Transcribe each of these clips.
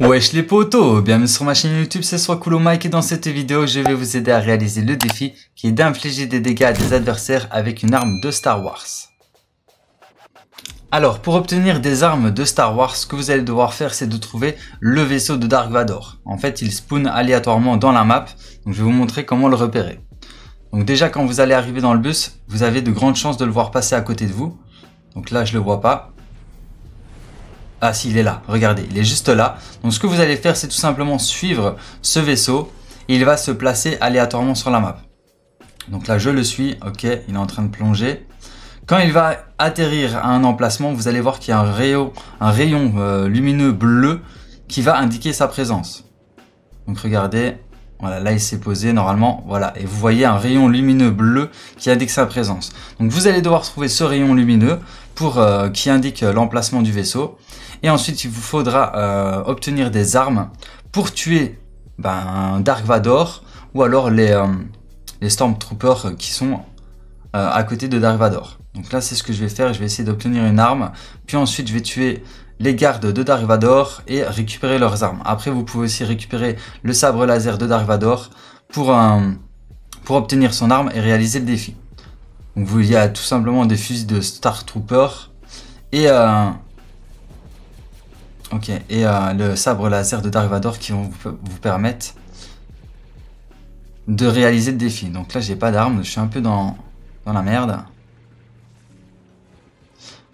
Wesh les potos, bienvenue sur ma chaîne YouTube, c'est soit Cool Mike et dans cette vidéo je vais vous aider à réaliser le défi qui est d'infliger des dégâts à des adversaires avec une arme de Star Wars. Alors pour obtenir des armes de Star Wars, ce que vous allez devoir faire c'est de trouver le vaisseau de Dark Vador. En fait il spawn aléatoirement dans la map, donc je vais vous montrer comment le repérer. Donc déjà quand vous allez arriver dans le bus, vous avez de grandes chances de le voir passer à côté de vous. Donc là je le vois pas, ah si, il est là, regardez, il est juste là. Donc ce que vous allez faire, c'est tout simplement suivre ce vaisseau. il va se placer aléatoirement sur la map. Donc là, je le suis, ok, il est en train de plonger. Quand il va atterrir à un emplacement, vous allez voir qu'il y a un rayon, un rayon euh, lumineux bleu qui va indiquer sa présence. Donc regardez, voilà, là il s'est posé normalement, voilà, et vous voyez un rayon lumineux bleu qui indique sa présence. Donc vous allez devoir trouver ce rayon lumineux pour, euh, qui indique euh, l'emplacement du vaisseau. Et ensuite il vous faudra euh, obtenir des armes pour tuer ben, Dark Vador ou alors les, les Stormtroopers qui sont euh, à côté de Darivador. Donc là, c'est ce que je vais faire. Je vais essayer d'obtenir une arme. Puis ensuite, je vais tuer les gardes de Darivador et récupérer leurs armes. Après, vous pouvez aussi récupérer le sabre laser de Darvador pour, pour obtenir son arme et réaliser le défi. Donc vous, il y a tout simplement des fusils de Star Trooper et, euh, et euh, le sabre laser de Darvador qui vont vous, permettre de réaliser le défi. Donc là, j'ai pas d'arme, je suis un peu dans, dans la merde.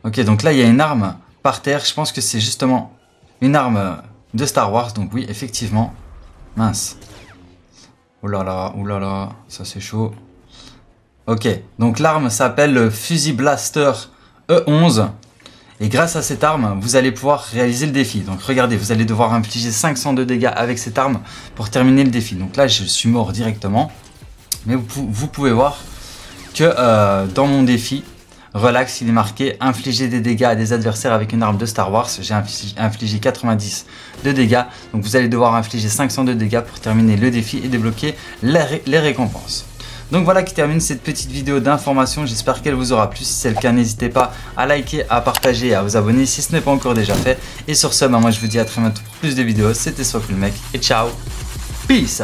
Ok, donc là, il y a une arme par terre. Je pense que c'est justement une arme de Star Wars. Donc oui, effectivement. Mince. Oh là là, oh là là, ça c'est chaud. Ok, donc l'arme s'appelle le Fusil Blaster E11. Et grâce à cette arme, vous allez pouvoir réaliser le défi. Donc regardez, vous allez devoir infliger 502 dégâts avec cette arme pour terminer le défi. Donc là, je suis mort directement. Mais vous, vous pouvez voir que euh, dans mon défi, relax, il est marqué infliger des dégâts à des adversaires avec une arme de Star Wars. J'ai infligé 90 de dégâts, donc vous allez devoir infliger 500 de dégâts pour terminer le défi et débloquer les, récompenses. Donc voilà qui termine cette petite vidéo d'information. J'espère qu'elle vous aura plu. Si c'est le cas, n'hésitez pas à liker, à partager et à vous abonner si ce n'est pas encore déjà fait. Et sur ce, ben, moi je vous dis à très bientôt pour plus de vidéos. C'était le Mec et ciao. Peace